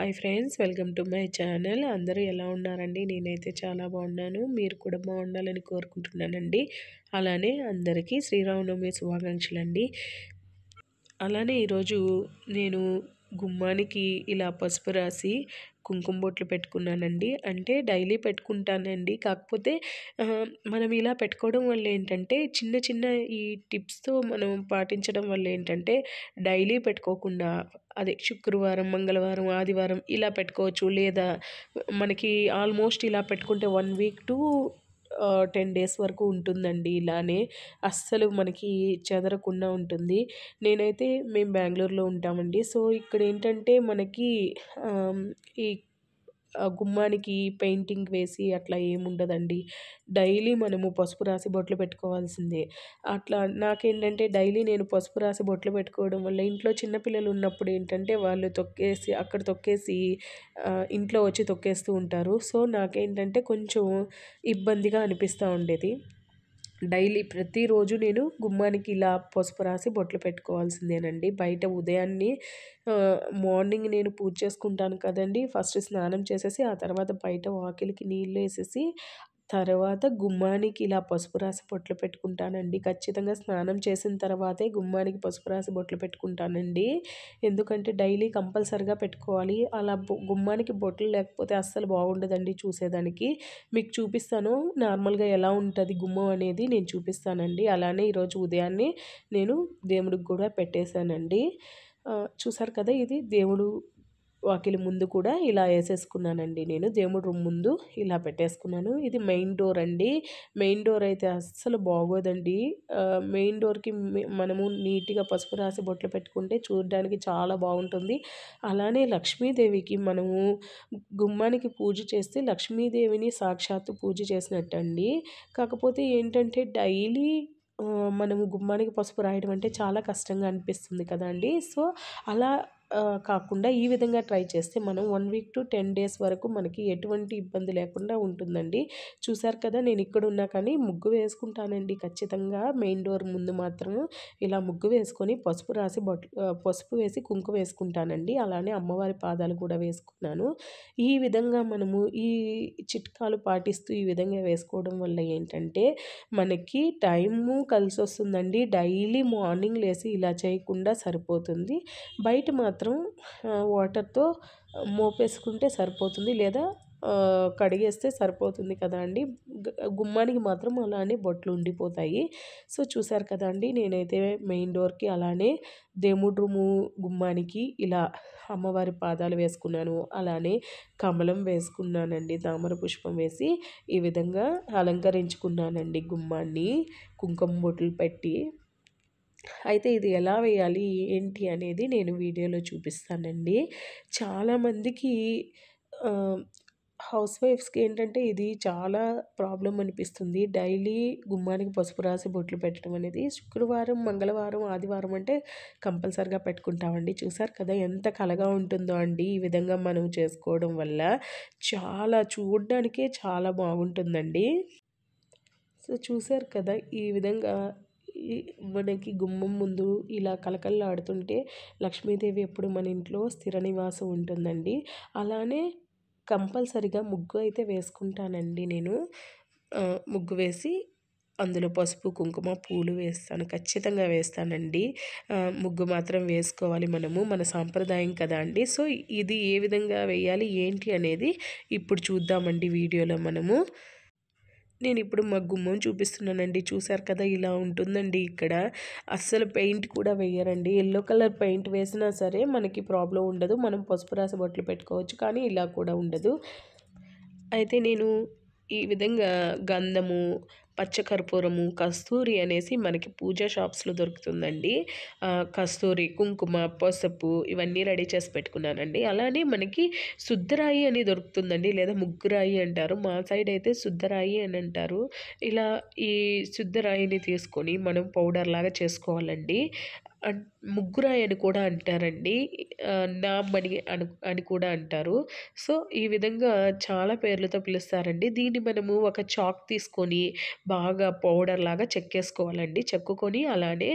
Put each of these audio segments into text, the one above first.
hi friends welcome to my channel అందరూ ఎలా ఉన్నారండి నేనైతే చాలా బాగున్నాను మీరు కూడా బాగుండాలని కోరుకుంటున్నానండి అలానే అందరికీ శ్రీరామనవమి శుభాకాంక్షలు అండి అలానే ఈరోజు నేను గుమ్మానికి ఇలా పసుపు రాసి కుంకుమ బొట్లు పెట్టుకున్నానండి అంటే డైలీ పెట్టుకుంటానండి కాకపోతే మనం ఇలా పెట్టుకోవడం వల్ల ఏంటంటే చిన్న చిన్న ఈ టిప్స్తో మనం పాటించడం వల్ల ఏంటంటే డైలీ పెట్టుకోకుండా అదే శుక్రవారం మంగళవారం ఆదివారం ఇలా పెట్టుకోవచ్చు లేదా మనకి ఆల్మోస్ట్ ఇలా పెట్టుకుంటే one week to ten days వరకు ఉంటుందండి ఇలానే అస్సలు మనకి చెదరకుండా ఉంటుంది నేనైతే మేము బెంగళూరులో ఉంటామండి సో ఇక్కడ ఏంటంటే మనకి ఈ గుమ్మానికి పెయింటింగ్ వేసి అట్లా ఏముండదండి డైలీ మనము పసుపు రాసి బొట్లు పెట్టుకోవాల్సిందే అట్లా నాకేంటంటే డైలీ నేను పసుపు రాసి బొట్లు పెట్టుకోవడం వల్ల ఇంట్లో చిన్నపిల్లలు ఉన్నప్పుడు ఏంటంటే వాళ్ళు తొక్కేసి అక్కడ తొక్కేసి ఇంట్లో వచ్చి తొక్కేస్తూ ఉంటారు సో నాకేంటంటే కొంచెం ఇబ్బందిగా అనిపిస్తూ ఉండేది డైలీ ప్రతిరోజు నేను గుమ్మానికి ఇలా పసుపు రాసి బొట్లు పెట్టుకోవాల్సిందేనండి బయట ఉదయాన్నే మార్నింగ్ నేను పూజ చేసుకుంటాను కదండి ఫస్ట్ స్నానం చేసేసి ఆ తర్వాత బయట వాకిలికి నీళ్ళు వేసేసి తర్వాత గుమ్మానికి ఇలా పసుపు రాసి బొట్లు పెట్టుకుంటానండి ఖచ్చితంగా స్నానం చేసిన తర్వాతే గుమ్మానికి పసుపు రాసి బొట్లు పెట్టుకుంటానండి ఎందుకంటే డైలీ కంపల్సరిగా పెట్టుకోవాలి అలా గుమ్మానికి బొట్లు లేకపోతే అస్సలు బాగుండదండి చూసేదానికి మీకు చూపిస్తాను నార్మల్గా ఎలా ఉంటుంది గుమ్మం అనేది నేను చూపిస్తానండి అలానే ఈరోజు ఉదయాన్నే నేను దేవుడికి కూడా పెట్టేశానండి చూసారు కదా ఇది దేవుడు వాకిలి ముందు కూడా ఇలా వేసేసుకున్నానండి నేను దేవుడు రూమ్ ముందు ఇలా పెట్టేసుకున్నాను ఇది మెయిన్ డోర్ అండి మెయిన్ డోర్ అయితే అస్సలు బాగోదండి మెయిన్ డోర్కి మనము నీట్గా పసుపు రాసి బొట్లు పెట్టుకుంటే చూడడానికి చాలా బాగుంటుంది అలానే లక్ష్మీదేవికి మనము గుమ్మానికి పూజ చేస్తే లక్ష్మీదేవిని సాక్షాత్తు పూజ చేసినట్టండి కాకపోతే ఏంటంటే డైలీ మనము గుమ్మానికి పసుపు రాయడం అంటే చాలా కష్టంగా అనిపిస్తుంది కదండి సో అలా కాకుండా ఈ విధంగా ట్రై చేస్తే మనం one week to ten days వరకు మనకి ఎటువంటి ఇబ్బంది లేకుండా ఉంటుందండి చూసారు కదా నేను ఇక్కడ ఉన్నా కానీ ముగ్గు వేసుకుంటానండి ఖచ్చితంగా మెయిన్ డోర్ ముందు మాత్రం ఇలా ముగ్గు వేసుకొని పసుపు రాసి బొట్ పసుపు వేసి కుంకు వేసుకుంటానండి అలానే అమ్మవారి పాదాలు కూడా వేసుకున్నాను ఈ విధంగా మనము ఈ చిట్కాలు పాటిస్తూ ఈ విధంగా వేసుకోవడం వల్ల ఏంటంటే మనకి టైము కలిసి వస్తుందండి డైలీ మార్నింగ్ లేసి ఇలా చేయకుండా సరిపోతుంది బయట మాత్రం మాత్రం వాటర్తో మోపేసుకుంటే సరిపోతుంది లేదా కడిగేస్తే సరిపోతుంది కదా అండి గుమ్మానికి మాత్రం అలానే బొట్లు ఉండిపోతాయి సో చూసారు కదా అండి నేనైతే మెయిన్ డోర్కి అలానే దేముడు రూము గుమ్మానికి ఇలా అమ్మవారి పాదాలు వేసుకున్నాను అలానే కమలం వేసుకున్నానండి తామర పుష్పం వేసి ఈ విధంగా అలంకరించుకున్నానండి గుమ్మాన్ని కుంకుమ బొట్లు పెట్టి అయితే ఇది ఎలా వేయాలి ఏంటి అనేది నేను వీడియోలో చూపిస్తానండి చాలామందికి హౌస్ వైఫ్స్కి ఏంటంటే ఇది చాలా ప్రాబ్లం అనిపిస్తుంది డైలీ గుమ్మానికి పసుపు రాసి బొట్లు పెట్టడం అనేది శుక్రవారం మంగళవారం ఆదివారం అంటే కంపల్సరిగా పెట్టుకుంటామండి చూసారు కదా ఎంత కలగా ఉంటుందో అండి ఈ విధంగా మనం చేసుకోవడం వల్ల చాలా చూడడానికే చాలా బాగుంటుందండి సో చూసారు కదా ఈ విధంగా మనకి గుమ్మం ముందు ఇలా కలకల్లాడుతుంటే లక్ష్మీదేవి ఎప్పుడు మన ఇంట్లో స్థిర నివాసం ఉంటుందండి అలానే కంపల్సరిగా ముగ్గు అయితే వేసుకుంటానండి నేను ముగ్గు వేసి అందులో పసుపు కుంకుమ పూలు వేస్తాను ఖచ్చితంగా వేస్తానండి ముగ్గు మాత్రం వేసుకోవాలి మనము మన సాంప్రదాయం కదా అండి సో ఇది ఏ విధంగా వేయాలి ఏంటి అనేది ఇప్పుడు చూద్దామండి వీడియోలో మనము నేను ఇప్పుడు మా గుమ్మం చూపిస్తున్నానండి చూసారు కదా ఇలా ఉంటుందండి ఇక్కడ అస్సలు పెయింట్ కూడా వేయరండి ఎల్లో కలర్ పెయింట్ వేసినా సరే మనకి ప్రాబ్లం ఉండదు మనం పసుపు రాసి బొట్లు పెట్టుకోవచ్చు కానీ ఇలా కూడా ఉండదు అయితే నేను ఈ విధంగా గంధము పచ్చకర్పూరము కస్తూరి అనేసి మనకి పూజా షాప్స్లో దొరుకుతుందండి కస్తూరి కుంకుమ పసుపు ఇవన్నీ రెడీ చేసి పెట్టుకున్నానండి అలానే మనకి శుద్ధరాయి అని దొరుకుతుందండి లేదా ముగ్గురాయి అంటారు మా సైడ్ అయితే శుద్ధరాయి అని అంటారు ఇలా ఈ శుద్ధరాయిని తీసుకొని మనం పౌడర్ లాగా చేసుకోవాలండి ముగ్గురాయి అని కూడా అంటారండి నామ్మని అని అని కూడా అంటారు సో ఈ విధంగా చాలా పేర్లతో పిలుస్తారండి దీన్ని మనము ఒక చాక్ తీసుకొని బాగా పౌడర్ లాగా చెక్కేసుకోవాలండి చెక్కుకొని అలానే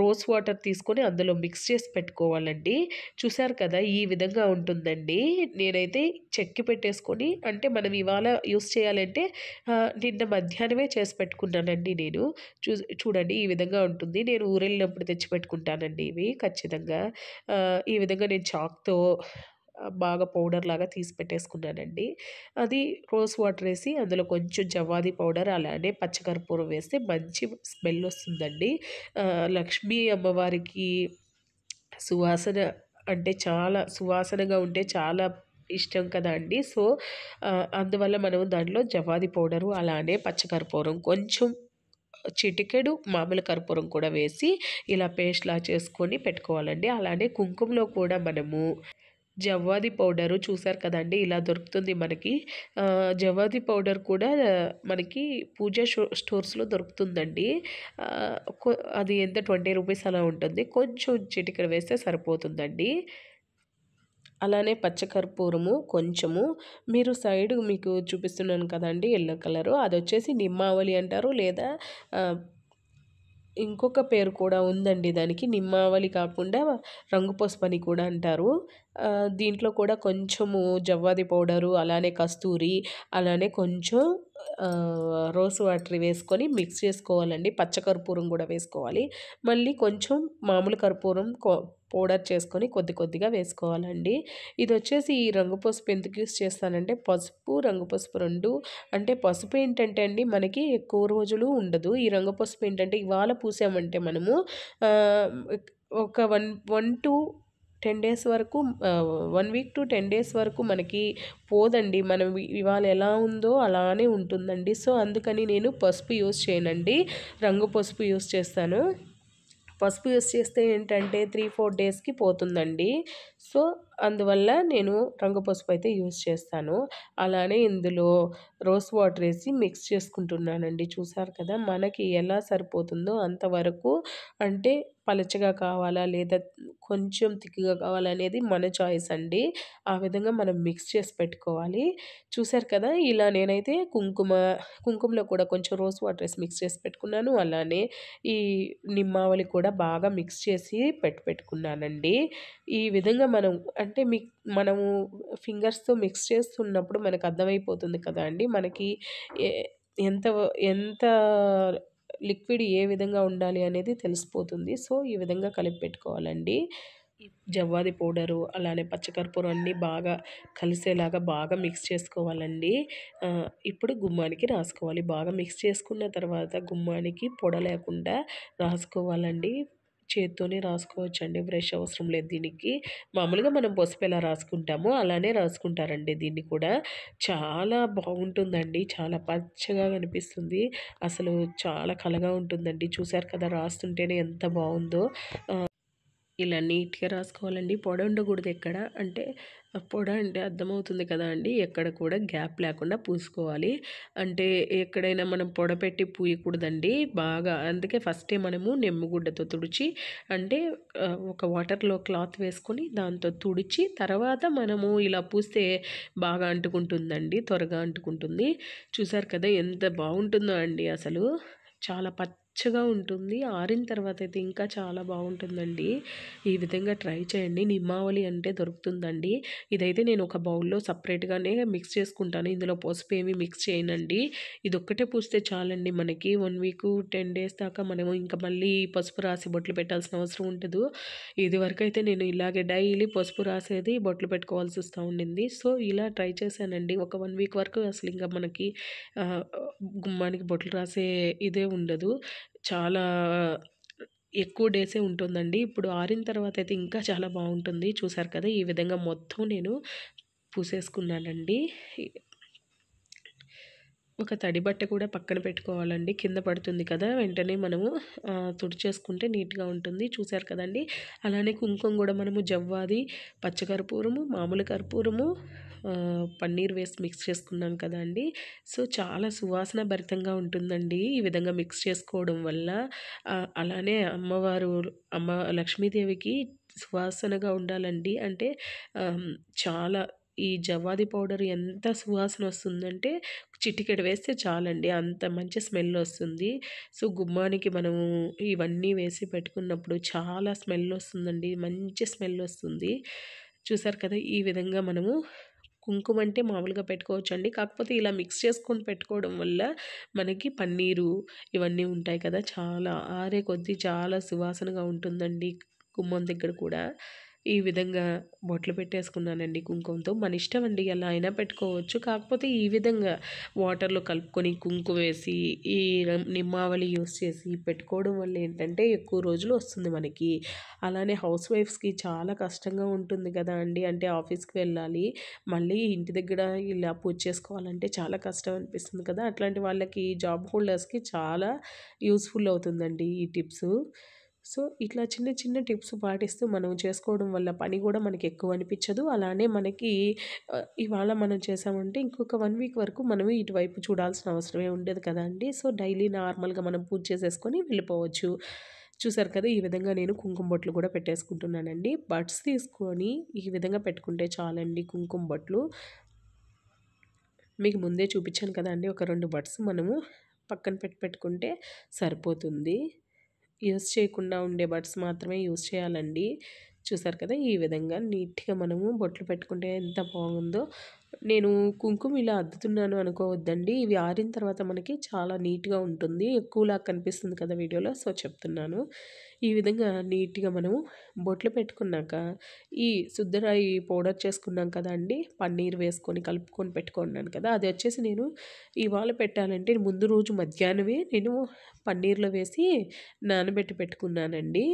రోజ్ వాటర్ తీసుకొని అందులో మిక్స్ చేసి పెట్టుకోవాలండి చూసారు కదా ఈ విధంగా ఉంటుందండి నేనైతే చెక్కి పెట్టేసుకొని అంటే మనం ఇవాళ యూస్ చేయాలంటే నిన్న మధ్యాహ్నమే చేసి పెట్టుకున్నానండి నేను చూ చూడండి ఈ విధంగా ఉంటుంది నేను ఊరెళ్ళినప్పుడు తెచ్చి పెట్టుకుంటానండి ఇవి ఖచ్చితంగా ఈ విధంగా నేను చాక్తో బాగా పౌడర్ లాగా తీసి పెట్టేసుకున్నానండి అది రోజ్ వాటర్ వేసి అందులో కొంచెం జవాది పౌడర్ అలానే పచ్చకర్పూరం వేస్తే మంచి స్మెల్ వస్తుందండి లక్ష్మీ అమ్మవారికి సువాసన అంటే చాలా సువాసనగా ఉంటే చాలా ఇష్టం కదా అండి సో అందువల్ల మనం దాంట్లో జవాది పౌడరు అలానే పచ్చకర్పూరం కొంచెం చిటికెడు మామిడి కర్పూరం కూడా వేసి ఇలా పేస్ట్లా చేసుకొని పెట్టుకోవాలండి అలానే కుంకుమలో కూడా మనము జవ్వాది పౌడరు చూసారు కదండి ఇలా దొరుకుతుంది మనకి జవ్వాది పౌడర్ కూడా మనకి పూజ స్టోర్స్లో దొరుకుతుందండి అది ఎంత ట్వంటీ రూపీస్ అలా ఉంటుంది కొంచెం చిటికడ వేస్తే సరిపోతుందండి అలానే పచ్చకర్పూరము కొంచెము మీరు సైడ్ మీకు చూపిస్తున్నాను కదండి ఎల్లో కలరు అది వచ్చేసి నిమ్మావళి అంటారు లేదా ఇంకొక పేరు కూడా ఉందండి దానికి నిమ్మావళి కాకుండా రంగు పసుపని కూడా అంటారు దీంట్లో కూడా కొంచెము జవ్వాది పౌడరు అలానే కస్తూరి అలానే కొంచెం రోజు వాటర్ వేసుకొని మిక్స్ చేసుకోవాలండి పచ్చ కర్పూరం కూడా వేసుకోవాలి మళ్ళీ కొంచెం మామూలు కర్పూరం పౌడర్ చేసుకొని కొద్ది కొద్దిగా వేసుకోవాలండి ఇది వచ్చేసి ఈ రంగు పసుపు ఎందుకు యూస్ చేస్తానంటే పసుపు రంగు పసుపు రెండు అంటే పసుపు ఏంటంటే అండి మనకి ఎక్కువ రోజులు ఉండదు ఈ రంగు పసుపు ఏంటంటే ఇవాళ పూసామంటే మనము ఒక one one to ten days వరకు one week to ten days వరకు మనకి పోదండి మనం ఇవాళ ఎలా ఉందో అలానే ఉంటుందండి సో అందుకని నేను పసుపు యూస్ చేయనండి రంగు పసుపు యూస్ చేస్తాను పసుపు యూస్ చేస్తే ఏంటంటే త్రీ ఫోర్ డేస్కి పోతుందండి సో అందువల్ల నేను రంగు పసుపు అయితే యూజ్ చేస్తాను అలానే ఇందులో రోస్ వాటర్ వేసి మిక్స్ చేసుకుంటున్నానండి చూసారు కదా మనకి ఎలా సరిపోతుందో అంతవరకు అంటే పలచగా కావాలా లేదా కొంచెం తిక్కుగా కావాలా అనేది మన చాయిస్ అండి ఆ విధంగా మనం మిక్స్ చేసి పెట్టుకోవాలి చూసారు కదా ఇలా నేనైతే కుంకుమ కుంకుమలో కూడా కొంచెం రోజ్ వాటర్ వేసి మిక్స్ చేసి పెట్టుకున్నాను అలానే ఈ నిమ్మావళి కూడా బాగా మిక్స్ చేసి పెట్టి పెట్టుకున్నానండి ఈ విధంగా మనం అంటే మిక్ మనము ఫింగర్స్తో మిక్స్ చేస్తున్నప్పుడు మనకు అర్థమైపోతుంది కదా అండి మనకి ఎంత ఎంత లిక్విడ్ ఏ విధంగా ఉండాలి అనేది తెలిసిపోతుంది సో ఈ విధంగా కలిపి పెట్టుకోవాలండి జవ్వాది పౌడరు అలానే పచ్చకర్పూరం అన్నీ బాగా కలిసేలాగా బాగా మిక్స్ చేసుకోవాలండి ఇప్పుడు గుమ్మానికి రాసుకోవాలి బాగా మిక్స్ చేసుకున్న తర్వాత గుమ్మానికి పొడ లేకుండా రాసుకోవాలండి చేత్తోనే రాసుకోవచ్చండి బ్రష్ అవసరం లేదు దీనికి మామూలుగా మనం పసుపు ఎలా రాసుకుంటామో అలానే రాసుకుంటారండి దీన్ని కూడా చాలా బాగుంటుందండి చాలా పచ్చగా కనిపిస్తుంది అసలు చాలా కలగా ఉంటుందండి చూశారు కదా రాస్తుంటేనే ఎంత బాగుందో ఇలా నీట్గా రాసుకోవాలండి పొడ ఉండకూడదు ఎక్కడ అంటే పొడ అంటే అర్థమవుతుంది కదా అండి ఎక్కడ కూడా గ్యాప్ లేకుండా పూసుకోవాలి అంటే ఎక్కడైనా మనం పొడపెట్టి పూయకూడదండి బాగా అందుకే ఫస్టే మనము నిమ్మగుడ్డతో తుడిచి అంటే ఒక వాటర్లో క్లాత్ వేసుకొని దాంతో తుడిచి తర్వాత మనము ఇలా పూస్తే బాగా అంటుకుంటుందండి త్వరగా అంటుకుంటుంది చూసారు కదా ఎంత బాగుంటుందో అండి అసలు చాలా పచ్చ పచ్చగా ఉంటుంది ఆరిన తర్వాత అయితే ఇంకా చాలా బాగుంటుందండి ఈ విధంగా ట్రై చేయండి నిమ్మావళి అంటే దొరుకుతుందండి ఇదైతే నేను ఒక బౌల్లో సపరేట్గానే మిక్స్ చేసుకుంటాను ఇందులో పసుపు ఏమి మిక్స్ చేయనండి ఇది ఒక్కటే పూస్తే చాలండి మనకి వన్ వీక్ టెన్ డేస్ దాకా మనము ఇంకా మళ్ళీ పసుపు రాసి బొట్లు పెట్టాల్సిన అవసరం ఉండదు ఇది వరకు అయితే నేను ఇలాగే డైలీ పసుపు రాసేది బొట్లు పెట్టుకోవాల్సి వస్తూ ఉండింది సో ఇలా ట్రై చేశానండి ఒక వన్ వీక్ వరకు అసలు ఇంకా మనకి మనకి బొట్లు రాసే ఇదే ఉండదు చాలా ఎక్కువ డేసే ఉంటుందండి ఇప్పుడు ఆరిన తర్వాత అయితే ఇంకా చాలా బాగుంటుంది చూసారు కదా ఈ విధంగా మొత్తం నేను పూసేసుకున్నానండి ఒక తడి బట్ట కూడా పక్కన పెట్టుకోవాలండి కింద పడుతుంది కదా వెంటనే మనము తుడిచేసుకుంటే నీట్గా ఉంటుంది చూసారు కదండి అలానే కుంకుమ కూడా మనము జవ్వాది పచ్చకర్పూరము మామూలు కర్పూరము పన్నీర్ వేసి మిక్స్ చేసుకున్నాం కదా అండి సో చాలా సువాసన భరితంగా ఉంటుందండి ఈ విధంగా మిక్స్ చేసుకోవడం వల్ల అలానే అమ్మవారు అమ్మ లక్ష్మీదేవికి సువాసనగా ఉండాలండి అంటే చాలా ఈ జవాది పౌడర్ ఎంత సువాసన వస్తుందంటే చిటికెడు వేస్తే చాలండి అంత మంచి స్మెల్ వస్తుంది సో గుమ్మానికి మనము ఇవన్నీ వేసి పెట్టుకున్నప్పుడు చాలా స్మెల్ వస్తుందండి మంచి స్మెల్ వస్తుంది చూసారు కదా ఈ విధంగా మనము కుంకుమ అంటే మామూలుగా పెట్టుకోవచ్చు అండి కాకపోతే ఇలా మిక్స్ చేసుకొని పెట్టుకోవడం వల్ల మనకి పన్నీరు ఇవన్నీ ఉంటాయి కదా చాలా ఆరే కొద్దీ చాలా సువాసనగా ఉంటుందండి గుమ్మం దగ్గర కూడా ఈ విధంగా బొట్లు పెట్టేసుకున్నానండి కుంకుమతో మన ఇష్టం అండి ఎలా అయినా పెట్టుకోవచ్చు కాకపోతే ఈ విధంగా వాటర్లో కలుపుకొని కుంకుమ వేసి ఈ నిమ్మావళి యూస్ చేసి పెట్టుకోవడం వల్ల ఏంటంటే ఎక్కువ రోజులు వస్తుంది మనకి అలానే హౌస్ వైఫ్స్కి చాలా కష్టంగా ఉంటుంది కదా అండి అంటే ఆఫీస్కి వెళ్ళాలి మళ్ళీ ఇంటి దగ్గర ఇలా పూజ చేసుకోవాలంటే చాలా కష్టం అనిపిస్తుంది కదా అట్లాంటి వాళ్ళకి జాబ్ హోల్డర్స్కి చాలా యూస్ఫుల్ అవుతుందండి ఈ టిప్స్ సో ఇట్లా చిన్న చిన్న టిప్స్ పాటిస్తూ మనం చేసుకోవడం వల్ల పని కూడా మనకి ఎక్కువ అనిపించదు అలానే మనకి ఇవాళ మనం చేసామంటే ఇంకొక వన్ వీక్ వరకు మనం ఇటువైపు చూడాల్సిన అవసరమే ఉండదు కదండి సో డైలీ నార్మల్గా మనం పూజ చేసేసుకొని వెళ్ళిపోవచ్చు చూసారు కదా ఈ విధంగా నేను కుంకుమ బొట్లు కూడా పెట్టేసుకుంటున్నానండి బట్స్ తీసుకొని ఈ విధంగా పెట్టుకుంటే చాలండి కుంకుమ బొట్లు మీకు ముందే చూపించాను కదండి ఒక రెండు బట్స్ మనము పక్కన పెట్టి పెట్టుకుంటే సరిపోతుంది యూస్ చేయకుండా ఉండే బడ్స్ మాత్రమే యూస్ చేయాలండి చూసారు కదా ఈ విధంగా నీట్గా మనము బొట్లు పెట్టుకుంటే ఎంత బాగుందో నేను కుంకుమ ఇలా అద్దుతున్నాను అనుకోవద్దండి ఇవి ఆరిన తర్వాత మనకి చాలా నీట్గా ఉంటుంది ఎక్కువలా కనిపిస్తుంది కదా వీడియోలో సో చెప్తున్నాను ఈ విధంగా నీట్గా మనము బొట్లు పెట్టుకున్నాక ఈ శుద్ధరాయి పౌడర్ చేసుకున్నాం కదా అండి పన్నీర్ వేసుకొని కలుపుకొని పెట్టుకున్నాను కదా అది వచ్చేసి నేను ఇవాళ పెట్టాలంటే ముందు రోజు మధ్యాహ్నమే నేను పన్నీర్లో వేసి నానబెట్టి పెట్టుకున్నానండి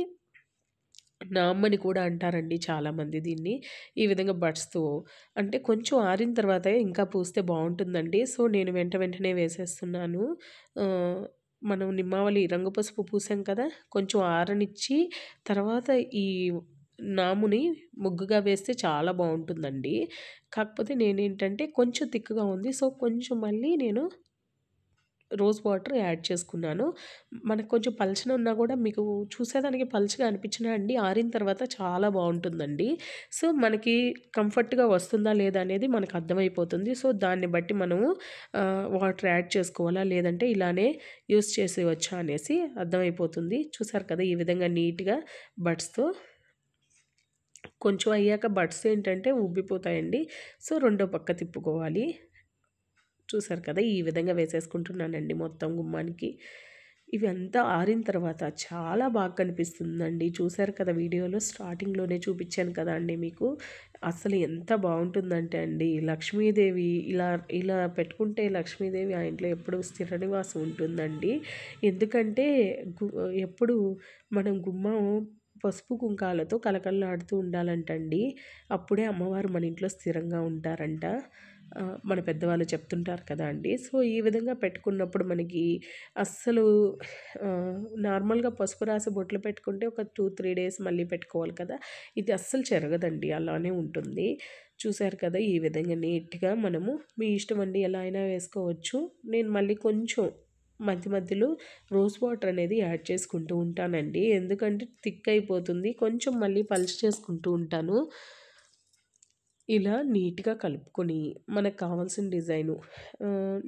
నామ్మని కూడా అంటారండి చాలామంది దీన్ని ఈ విధంగా బడ్స్తో అంటే కొంచెం ఆరిన తర్వాత ఇంకా పూస్తే బాగుంటుందండి సో నేను వెంట వెంటనే వేసేస్తున్నాను మనం నిమ్మావళి రంగు పసుపు పూసాం కదా కొంచెం ఆరనిచ్చి తర్వాత ఈ నాముని ముగ్గుగా వేస్తే చాలా బాగుంటుందండి కాకపోతే నేనేంటంటే కొంచెం తిక్కుగా ఉంది సో కొంచెం మళ్ళీ నేను రోజ్ వాటర్ యాడ్ చేసుకున్నాను మనకు కొంచెం పలచన ఉన్నా కూడా మీకు చూసేదానికి పలచగా అనిపించినా అండి ఆరిన తర్వాత చాలా బాగుంటుందండి సో మనకి కంఫర్ట్గా వస్తుందా లేదా అనేది మనకు అర్థమైపోతుంది సో దాన్ని బట్టి మనము వాటర్ యాడ్ చేసుకోవాలా లేదంటే ఇలానే యూస్ చేసేవచ్చా అనేసి అర్థమైపోతుంది చూసారు కదా ఈ విధంగా నీట్గా బడ్స్తో కొంచెం అయ్యాక బడ్స్ ఏంటంటే ఉబ్బిపోతాయండి సో రెండో పక్క తిప్పుకోవాలి చూసారు కదా ఈ విధంగా వేసేసుకుంటున్నానండి మొత్తం గుమ్మానికి ఇవి అంతా ఆరిన తర్వాత చాలా బాగా కనిపిస్తుందండి చూశారు కదా వీడియోలో స్టార్టింగ్లోనే చూపించాను కదా అండి మీకు అసలు ఎంత బాగుంటుందంటే అండి లక్ష్మీదేవి ఇలా ఇలా పెట్టుకుంటే లక్ష్మీదేవి ఆ ఇంట్లో ఎప్పుడు స్థిర నివాసం ఉంటుందండి ఎందుకంటే ఎప్పుడు మనం గుమ్మం పసుపు కుంకాలతో కలకల్లాడుతూ ఉండాలంటండి అప్పుడే అమ్మవారు మన ఇంట్లో స్థిరంగా ఉంటారంట మన పెద్దవాళ్ళు చెప్తుంటారు కదా అండి సో ఈ విధంగా పెట్టుకున్నప్పుడు మనకి అస్సలు నార్మల్గా పసుపు రాసి బొట్లు పెట్టుకుంటే ఒక టూ త్రీ డేస్ మళ్ళీ పెట్టుకోవాలి కదా ఇది అస్సలు జరగదండి అలానే ఉంటుంది చూసారు కదా ఈ విధంగా నీట్గా మనము మీ ఇష్టం అండి ఎలా అయినా వేసుకోవచ్చు నేను మళ్ళీ కొంచెం మధ్య మధ్యలో రోజ్ వాటర్ అనేది యాడ్ చేసుకుంటూ ఉంటానండి ఎందుకంటే థిక్ అయిపోతుంది కొంచెం మళ్ళీ పల్చ్ చేసుకుంటూ ఉంటాను ఇలా నీట్గా కలుపుకొని మనకు కావాల్సిన డిజైను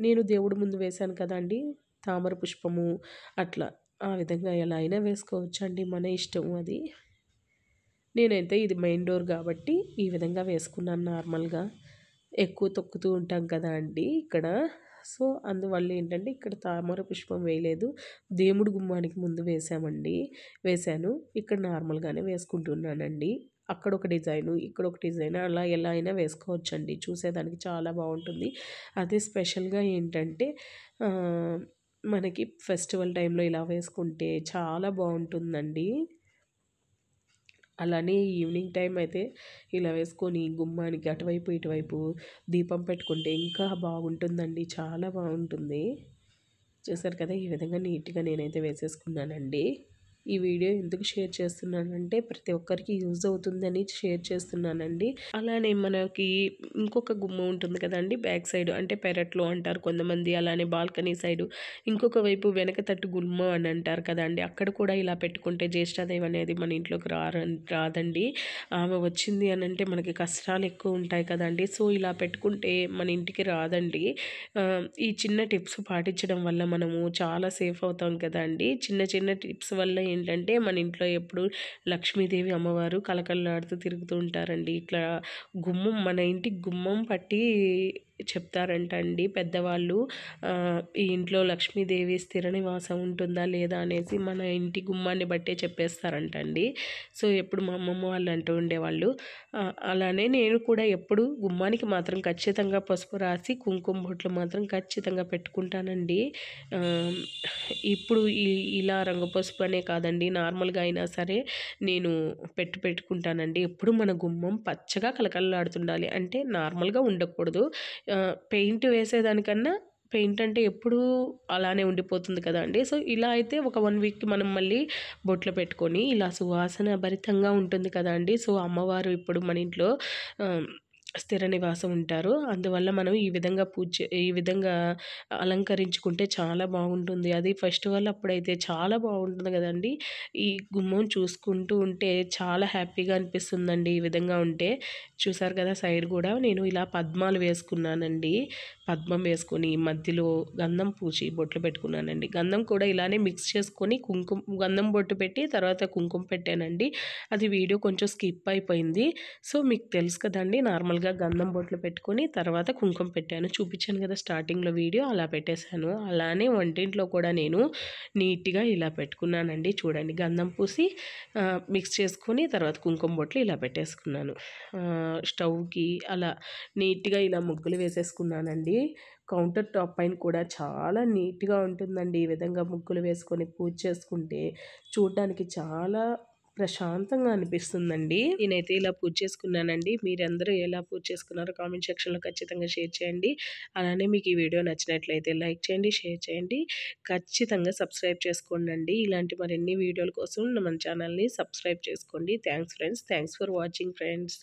నేను దేవుడు ముందు వేశాను కదండి తామర పుష్పము అట్లా ఆ విధంగా ఎలా అయినా వేసుకోవచ్చండి మన ఇష్టం అది నేనైతే ఇది మెయిన్ డోర్ కాబట్టి ఈ విధంగా వేసుకున్నాను నార్మల్గా ఎక్కువ తొక్కుతూ ఉంటాం కదా అండి ఇక్కడ సో అందువల్ల ఏంటంటే ఇక్కడ తామర పుష్పం వేయలేదు దేముడు గుమ్మానికి ముందు వేసామండి వేశాను ఇక్కడ నార్మల్గానే వేసుకుంటున్నానండి అక్కడ ఒక డిజైను ఇక్కడ ఒక డిజైన్ అలా ఎలా అయినా వేసుకోవచ్చండి చూసేదానికి చాలా బాగుంటుంది అదే స్పెషల్గా ఏంటంటే మనకి ఫెస్టివల్ టైంలో ఇలా వేసుకుంటే చాలా బాగుంటుందండి అలానే ఈవినింగ్ టైం అయితే ఇలా వేసుకొని గుమ్మానికి అటువైపు ఇటువైపు దీపం పెట్టుకుంటే ఇంకా బాగుంటుందండి చాలా బాగుంటుంది చూసారు కదా ఈ విధంగా నీట్గా నేనైతే వేసేసుకున్నానండి ఈ వీడియో ఎందుకు షేర్ చేస్తున్నానంటే ప్రతి ఒక్కరికి యూజ్ అవుతుందని షేర్ చేస్తున్నానండి అలానే మనకి ఇంకొక గుమ్మ ఉంటుంది కదండి బ్యాక్ సైడ్ అంటే పెరట్లో అంటారు కొంతమంది అలానే బాల్కనీ సైడ్ ఇంకొక వైపు వెనక తట్టు గుమ్మ అని అంటారు కదండి అక్కడ కూడా ఇలా పెట్టుకుంటే జ్యేష్ఠాదేవి అనేది మన ఇంట్లోకి రాదండి ఆమె వచ్చింది అని అంటే మనకి కష్టాలు ఎక్కువ ఉంటాయి కదండి సో ఇలా పెట్టుకుంటే మన ఇంటికి రాదండి ఈ చిన్న టిప్స్ పాటించడం వల్ల మనము చాలా సేఫ్ అవుతాం కదండి చిన్న చిన్న టిప్స్ వల్ల ఏంటంటే మన ఇంట్లో ఎప్పుడు లక్ష్మీదేవి అమ్మవారు కళకళలాడుతూ తిరుగుతూ ఉంటారండి ఇట్లా గుమ్మం మన ఇంటి గుమ్మం పట్టి చెప్తారంటండి పెద్దవాళ్ళు ఈ ఇంట్లో లక్ష్మీదేవి స్థిర నివాసం ఉంటుందా లేదా అనేసి మన ఇంటి గుమ్మాన్ని బట్టే చెప్పేస్తారంటండి సో ఎప్పుడు మా అమ్మమ్మ వాళ్ళు అంటూ ఉండేవాళ్ళు అలానే నేను కూడా ఎప్పుడు గుమ్మానికి మాత్రం ఖచ్చితంగా పసుపు రాసి కుంకుమ బొట్లు మాత్రం ఖచ్చితంగా పెట్టుకుంటానండి ఇప్పుడు ఇలా రంగు పసుపు అనే కాదండి నార్మల్గా అయినా సరే నేను పెట్టి పెట్టుకుంటానండి ఎప్పుడు మన గుమ్మం పచ్చగా కలకలలాడుతుండాలి అంటే నార్మల్గా ఉండకూడదు పెయింట్ వేసేదానికన్నా పెయింట్ అంటే ఎప్పుడూ అలానే ఉండిపోతుంది కదండి సో ఇలా అయితే ఒక వన్ వీక్ మనం మళ్ళీ బొట్లు పెట్టుకొని ఇలా సువాసన భరితంగా ఉంటుంది కదండి సో అమ్మవారు ఇప్పుడు మన ఇంట్లో స్థిర నివాసం ఉంటారు అందువల్ల మనం ఈ విధంగా పూజ ఈ విధంగా అలంకరించుకుంటే చాలా బాగుంటుంది అది ఫెస్టివల్ అప్పుడైతే చాలా బాగుంటుంది కదండి ఈ గుమ్మం చూసుకుంటూ ఉంటే చాలా హ్యాపీగా అనిపిస్తుందండి ఈ విధంగా ఉంటే చూసారు కదా సైడ్ కూడా నేను ఇలా పద్మాలు వేసుకున్నానండి పద్మం వేసుకొని మధ్యలో గంధం పూచి బొట్లు పెట్టుకున్నానండి గంధం కూడా ఇలానే మిక్స్ చేసుకొని కుంకుమ గంధం బొట్టు పెట్టి తర్వాత కుంకుమ పెట్టానండి అది వీడియో కొంచెం స్కిప్ అయిపోయింది సో మీకు తెలుసు కదండి నార్మల్గా ముందుగా గంధం బొట్లు పెట్టుకుని తర్వాత కుంకుమ పెట్టాను చూపించాను కదా స్టార్టింగ్లో వీడియో అలా పెట్టేశాను అలానే వంటింట్లో కూడా నేను నీట్గా ఇలా పెట్టుకున్నానండి చూడండి గంధం పూసి మిక్స్ చేసుకుని తర్వాత కుంకుమ బొట్లు ఇలా పెట్టేసుకున్నాను స్టవ్కి అలా నీట్గా ఇలా ముగ్గులు వేసేసుకున్నానండి కౌంటర్ టాప్ పైన కూడా చాలా నీట్గా ఉంటుందండి ఈ విధంగా ముగ్గులు వేసుకొని పూజ చేసుకుంటే చూడడానికి చాలా ప్రశాంతంగా అనిపిస్తుందండి నేనైతే ఇలా పూజ చేసుకున్నానండి మీరందరూ ఎలా పూజ చేసుకున్నారో కామెంట్ సెక్షన్లో ఖచ్చితంగా షేర్ చేయండి అలానే మీకు ఈ వీడియో నచ్చినట్లయితే లైక్ చేయండి షేర్ చేయండి ఖచ్చితంగా సబ్స్క్రైబ్ చేసుకోండి ఇలాంటి మరిన్ని వీడియోల కోసం మన ఛానల్ని సబ్స్క్రైబ్ చేసుకోండి thanks friends thanks for watching friends